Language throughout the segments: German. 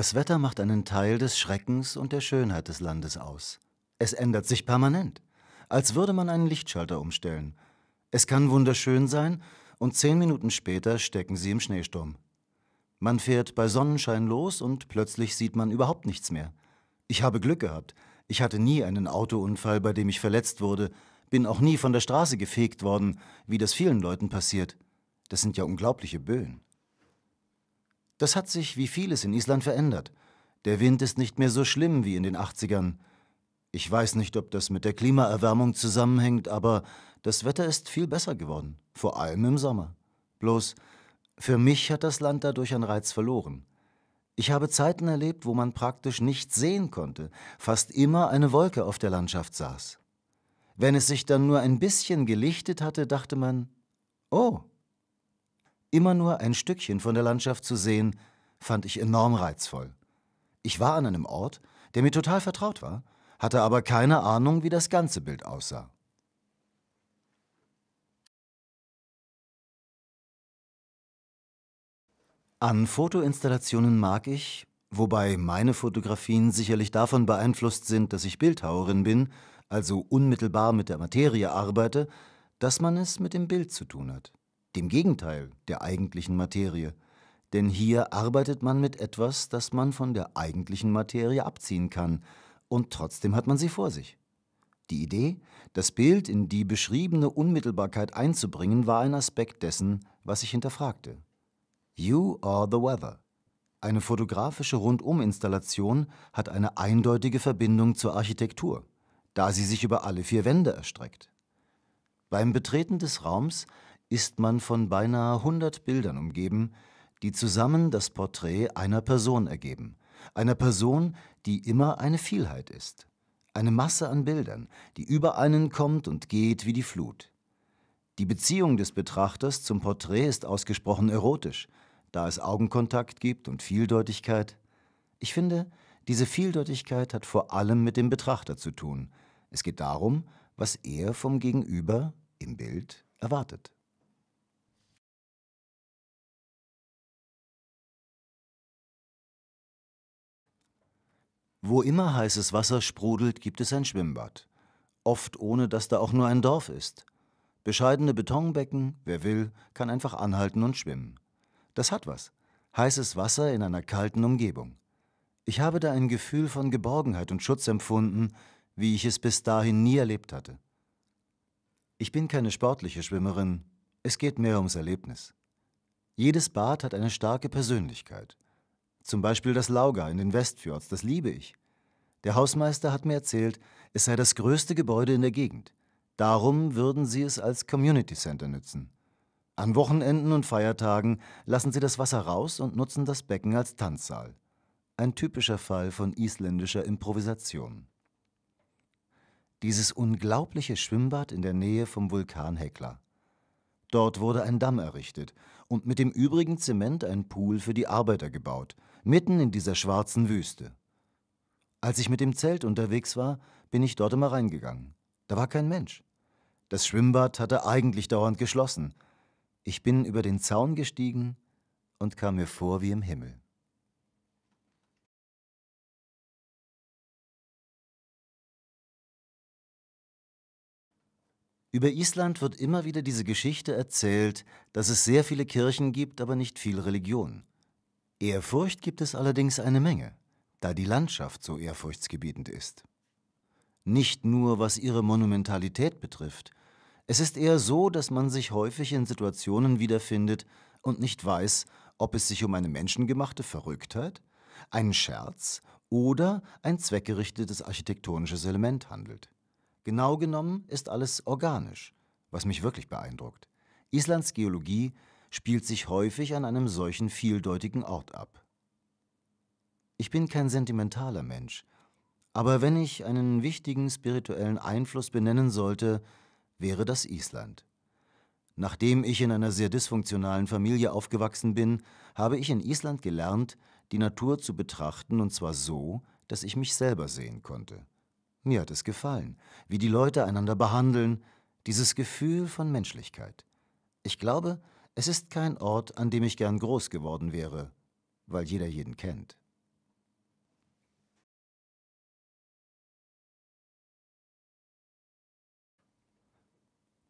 Das Wetter macht einen Teil des Schreckens und der Schönheit des Landes aus. Es ändert sich permanent, als würde man einen Lichtschalter umstellen. Es kann wunderschön sein und zehn Minuten später stecken sie im Schneesturm. Man fährt bei Sonnenschein los und plötzlich sieht man überhaupt nichts mehr. Ich habe Glück gehabt. Ich hatte nie einen Autounfall, bei dem ich verletzt wurde, bin auch nie von der Straße gefegt worden, wie das vielen Leuten passiert. Das sind ja unglaubliche Böen. Das hat sich wie vieles in Island verändert. Der Wind ist nicht mehr so schlimm wie in den 80ern. Ich weiß nicht, ob das mit der Klimaerwärmung zusammenhängt, aber das Wetter ist viel besser geworden, vor allem im Sommer. Bloß, für mich hat das Land dadurch an Reiz verloren. Ich habe Zeiten erlebt, wo man praktisch nichts sehen konnte, fast immer eine Wolke auf der Landschaft saß. Wenn es sich dann nur ein bisschen gelichtet hatte, dachte man, oh, Immer nur ein Stückchen von der Landschaft zu sehen, fand ich enorm reizvoll. Ich war an einem Ort, der mir total vertraut war, hatte aber keine Ahnung, wie das ganze Bild aussah. An Fotoinstallationen mag ich, wobei meine Fotografien sicherlich davon beeinflusst sind, dass ich Bildhauerin bin, also unmittelbar mit der Materie arbeite, dass man es mit dem Bild zu tun hat dem Gegenteil der eigentlichen Materie, denn hier arbeitet man mit etwas, das man von der eigentlichen Materie abziehen kann, und trotzdem hat man sie vor sich. Die Idee, das Bild in die beschriebene Unmittelbarkeit einzubringen, war ein Aspekt dessen, was ich hinterfragte. You are the weather. Eine fotografische Runduminstallation hat eine eindeutige Verbindung zur Architektur, da sie sich über alle vier Wände erstreckt. Beim Betreten des Raums ist man von beinahe 100 Bildern umgeben, die zusammen das Porträt einer Person ergeben, einer Person, die immer eine Vielheit ist, eine Masse an Bildern, die über einen kommt und geht wie die Flut. Die Beziehung des Betrachters zum Porträt ist ausgesprochen erotisch, da es Augenkontakt gibt und Vieldeutigkeit. Ich finde, diese Vieldeutigkeit hat vor allem mit dem Betrachter zu tun. Es geht darum, was er vom Gegenüber im Bild erwartet. Wo immer heißes Wasser sprudelt, gibt es ein Schwimmbad. Oft ohne, dass da auch nur ein Dorf ist. Bescheidene Betonbecken, wer will, kann einfach anhalten und schwimmen. Das hat was. Heißes Wasser in einer kalten Umgebung. Ich habe da ein Gefühl von Geborgenheit und Schutz empfunden, wie ich es bis dahin nie erlebt hatte. Ich bin keine sportliche Schwimmerin, es geht mehr ums Erlebnis. Jedes Bad hat eine starke Persönlichkeit. Zum Beispiel das Lauga in den Westfjords, das liebe ich. Der Hausmeister hat mir erzählt, es sei das größte Gebäude in der Gegend. Darum würden sie es als Community Center nützen. An Wochenenden und Feiertagen lassen sie das Wasser raus und nutzen das Becken als Tanzsaal. Ein typischer Fall von isländischer Improvisation. Dieses unglaubliche Schwimmbad in der Nähe vom Vulkan Hekla. Dort wurde ein Damm errichtet und mit dem übrigen Zement ein Pool für die Arbeiter gebaut, mitten in dieser schwarzen Wüste. Als ich mit dem Zelt unterwegs war, bin ich dort immer reingegangen. Da war kein Mensch. Das Schwimmbad hatte eigentlich dauernd geschlossen. Ich bin über den Zaun gestiegen und kam mir vor wie im Himmel. Über Island wird immer wieder diese Geschichte erzählt, dass es sehr viele Kirchen gibt, aber nicht viel Religion. Ehrfurcht gibt es allerdings eine Menge, da die Landschaft so ehrfurchtsgebietend ist. Nicht nur was ihre Monumentalität betrifft, es ist eher so, dass man sich häufig in Situationen wiederfindet und nicht weiß, ob es sich um eine menschengemachte Verrücktheit, einen Scherz oder ein zweckgerichtetes architektonisches Element handelt. Genau genommen ist alles organisch, was mich wirklich beeindruckt. Islands Geologie spielt sich häufig an einem solchen vieldeutigen Ort ab. Ich bin kein sentimentaler Mensch, aber wenn ich einen wichtigen spirituellen Einfluss benennen sollte, wäre das Island. Nachdem ich in einer sehr dysfunktionalen Familie aufgewachsen bin, habe ich in Island gelernt, die Natur zu betrachten und zwar so, dass ich mich selber sehen konnte. Mir hat es gefallen, wie die Leute einander behandeln, dieses Gefühl von Menschlichkeit. Ich glaube, es ist kein Ort, an dem ich gern groß geworden wäre, weil jeder jeden kennt.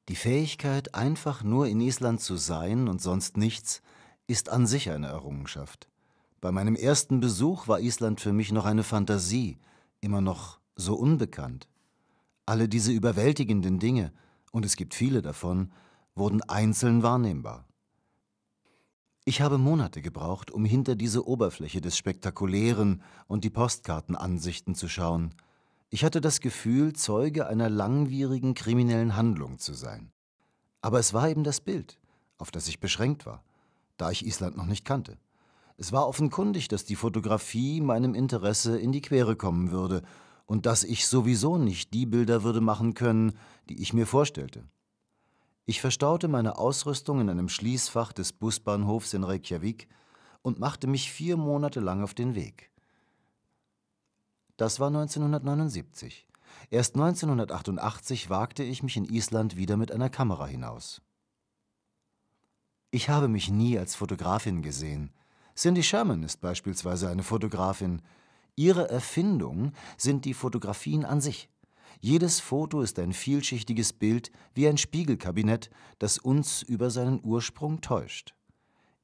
Die Fähigkeit, einfach nur in Island zu sein und sonst nichts, ist an sich eine Errungenschaft. Bei meinem ersten Besuch war Island für mich noch eine Fantasie, immer noch so unbekannt. Alle diese überwältigenden Dinge, und es gibt viele davon, wurden einzeln wahrnehmbar. Ich habe Monate gebraucht, um hinter diese Oberfläche des Spektakulären und die Postkartenansichten zu schauen. Ich hatte das Gefühl, Zeuge einer langwierigen kriminellen Handlung zu sein. Aber es war eben das Bild, auf das ich beschränkt war, da ich Island noch nicht kannte. Es war offenkundig, dass die Fotografie meinem Interesse in die Quere kommen würde und dass ich sowieso nicht die Bilder würde machen können, die ich mir vorstellte. Ich verstaute meine Ausrüstung in einem Schließfach des Busbahnhofs in Reykjavik und machte mich vier Monate lang auf den Weg. Das war 1979. Erst 1988 wagte ich mich in Island wieder mit einer Kamera hinaus. Ich habe mich nie als Fotografin gesehen. Cindy Sherman ist beispielsweise eine Fotografin, Ihre Erfindung sind die Fotografien an sich. Jedes Foto ist ein vielschichtiges Bild wie ein Spiegelkabinett, das uns über seinen Ursprung täuscht.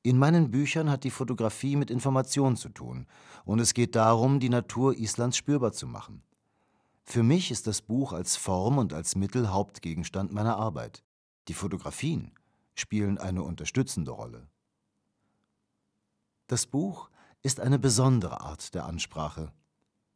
In meinen Büchern hat die Fotografie mit Information zu tun, und es geht darum, die Natur Islands spürbar zu machen. Für mich ist das Buch als Form und als Mittel Hauptgegenstand meiner Arbeit. Die Fotografien spielen eine unterstützende Rolle. Das Buch ist eine besondere Art der Ansprache.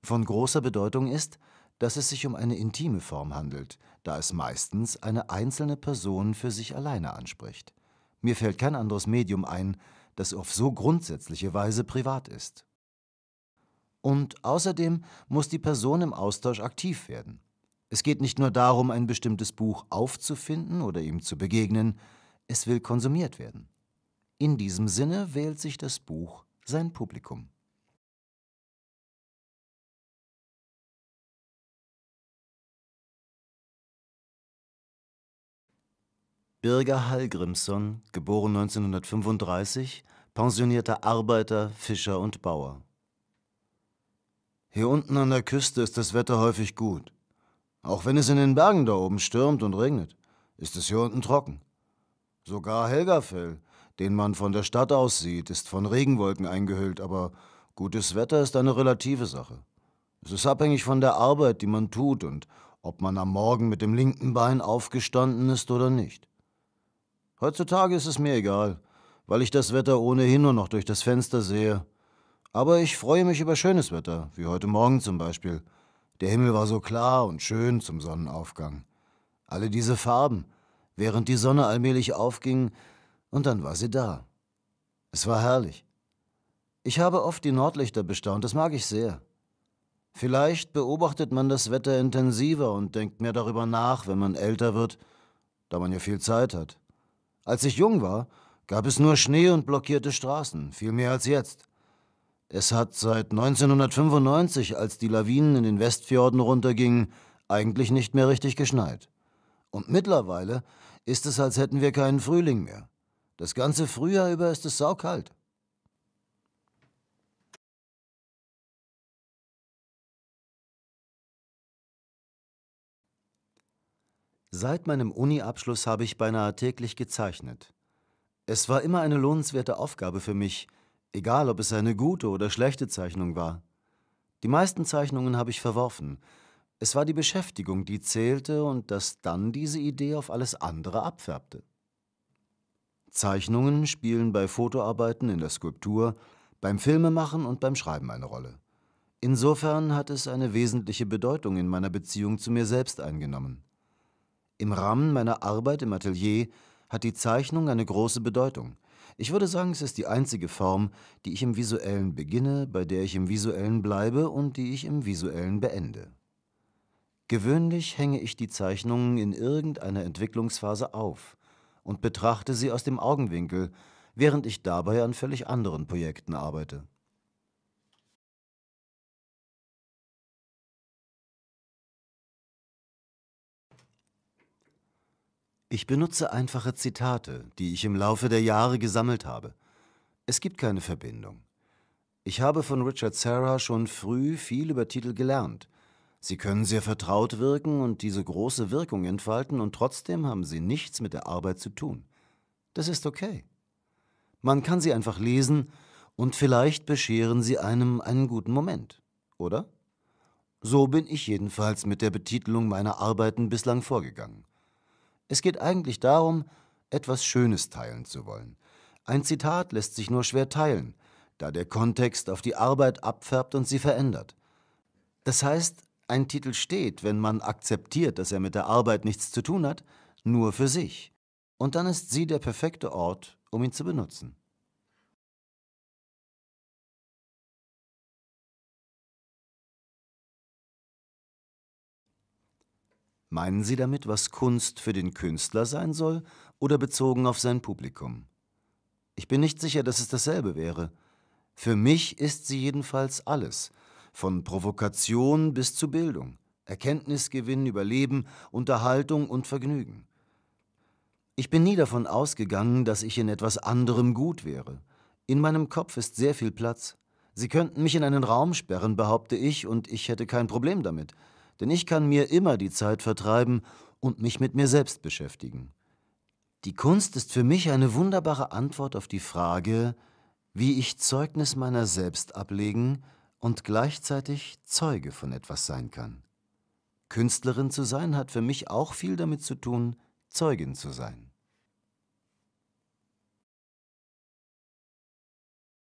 Von großer Bedeutung ist, dass es sich um eine intime Form handelt, da es meistens eine einzelne Person für sich alleine anspricht. Mir fällt kein anderes Medium ein, das auf so grundsätzliche Weise privat ist. Und außerdem muss die Person im Austausch aktiv werden. Es geht nicht nur darum, ein bestimmtes Buch aufzufinden oder ihm zu begegnen, es will konsumiert werden. In diesem Sinne wählt sich das Buch sein Publikum. Birger Hallgrimsson, geboren 1935, pensionierter Arbeiter, Fischer und Bauer. Hier unten an der Küste ist das Wetter häufig gut. Auch wenn es in den Bergen da oben stürmt und regnet, ist es hier unten trocken. Sogar Helgafell, den man von der Stadt aus sieht, ist von Regenwolken eingehüllt, aber gutes Wetter ist eine relative Sache. Es ist abhängig von der Arbeit, die man tut und ob man am Morgen mit dem linken Bein aufgestanden ist oder nicht. Heutzutage ist es mir egal, weil ich das Wetter ohnehin nur noch durch das Fenster sehe. Aber ich freue mich über schönes Wetter, wie heute Morgen zum Beispiel. Der Himmel war so klar und schön zum Sonnenaufgang. Alle diese Farben. Während die Sonne allmählich aufging, und dann war sie da. Es war herrlich. Ich habe oft die Nordlichter bestaunt, das mag ich sehr. Vielleicht beobachtet man das Wetter intensiver und denkt mehr darüber nach, wenn man älter wird, da man ja viel Zeit hat. Als ich jung war, gab es nur Schnee und blockierte Straßen, viel mehr als jetzt. Es hat seit 1995, als die Lawinen in den Westfjorden runtergingen, eigentlich nicht mehr richtig geschneit. Und mittlerweile ist es, als hätten wir keinen Frühling mehr. Das ganze Frühjahr über ist es saukalt. Seit meinem Uni-Abschluss habe ich beinahe täglich gezeichnet. Es war immer eine lohnenswerte Aufgabe für mich, egal ob es eine gute oder schlechte Zeichnung war. Die meisten Zeichnungen habe ich verworfen. Es war die Beschäftigung, die zählte und dass dann diese Idee auf alles andere abfärbte. Zeichnungen spielen bei Fotoarbeiten in der Skulptur, beim Filmemachen und beim Schreiben eine Rolle. Insofern hat es eine wesentliche Bedeutung in meiner Beziehung zu mir selbst eingenommen. Im Rahmen meiner Arbeit im Atelier hat die Zeichnung eine große Bedeutung. Ich würde sagen, es ist die einzige Form, die ich im Visuellen beginne, bei der ich im Visuellen bleibe und die ich im Visuellen beende. Gewöhnlich hänge ich die Zeichnungen in irgendeiner Entwicklungsphase auf und betrachte sie aus dem Augenwinkel, während ich dabei an völlig anderen Projekten arbeite. Ich benutze einfache Zitate, die ich im Laufe der Jahre gesammelt habe. Es gibt keine Verbindung. Ich habe von Richard Serra schon früh viel über Titel gelernt Sie können sehr vertraut wirken und diese große Wirkung entfalten und trotzdem haben sie nichts mit der Arbeit zu tun. Das ist okay. Man kann sie einfach lesen und vielleicht bescheren sie einem einen guten Moment, oder? So bin ich jedenfalls mit der Betitelung meiner Arbeiten bislang vorgegangen. Es geht eigentlich darum, etwas Schönes teilen zu wollen. Ein Zitat lässt sich nur schwer teilen, da der Kontext auf die Arbeit abfärbt und sie verändert. Das heißt, ein Titel steht, wenn man akzeptiert, dass er mit der Arbeit nichts zu tun hat, nur für sich. Und dann ist sie der perfekte Ort, um ihn zu benutzen. Meinen Sie damit, was Kunst für den Künstler sein soll oder bezogen auf sein Publikum? Ich bin nicht sicher, dass es dasselbe wäre. Für mich ist sie jedenfalls alles, von Provokation bis zu Bildung, Erkenntnisgewinn, über Leben, Unterhaltung und Vergnügen. Ich bin nie davon ausgegangen, dass ich in etwas anderem gut wäre. In meinem Kopf ist sehr viel Platz. Sie könnten mich in einen Raum sperren, behaupte ich, und ich hätte kein Problem damit, denn ich kann mir immer die Zeit vertreiben und mich mit mir selbst beschäftigen. Die Kunst ist für mich eine wunderbare Antwort auf die Frage, wie ich Zeugnis meiner selbst ablegen, und gleichzeitig Zeuge von etwas sein kann. Künstlerin zu sein hat für mich auch viel damit zu tun, Zeugin zu sein.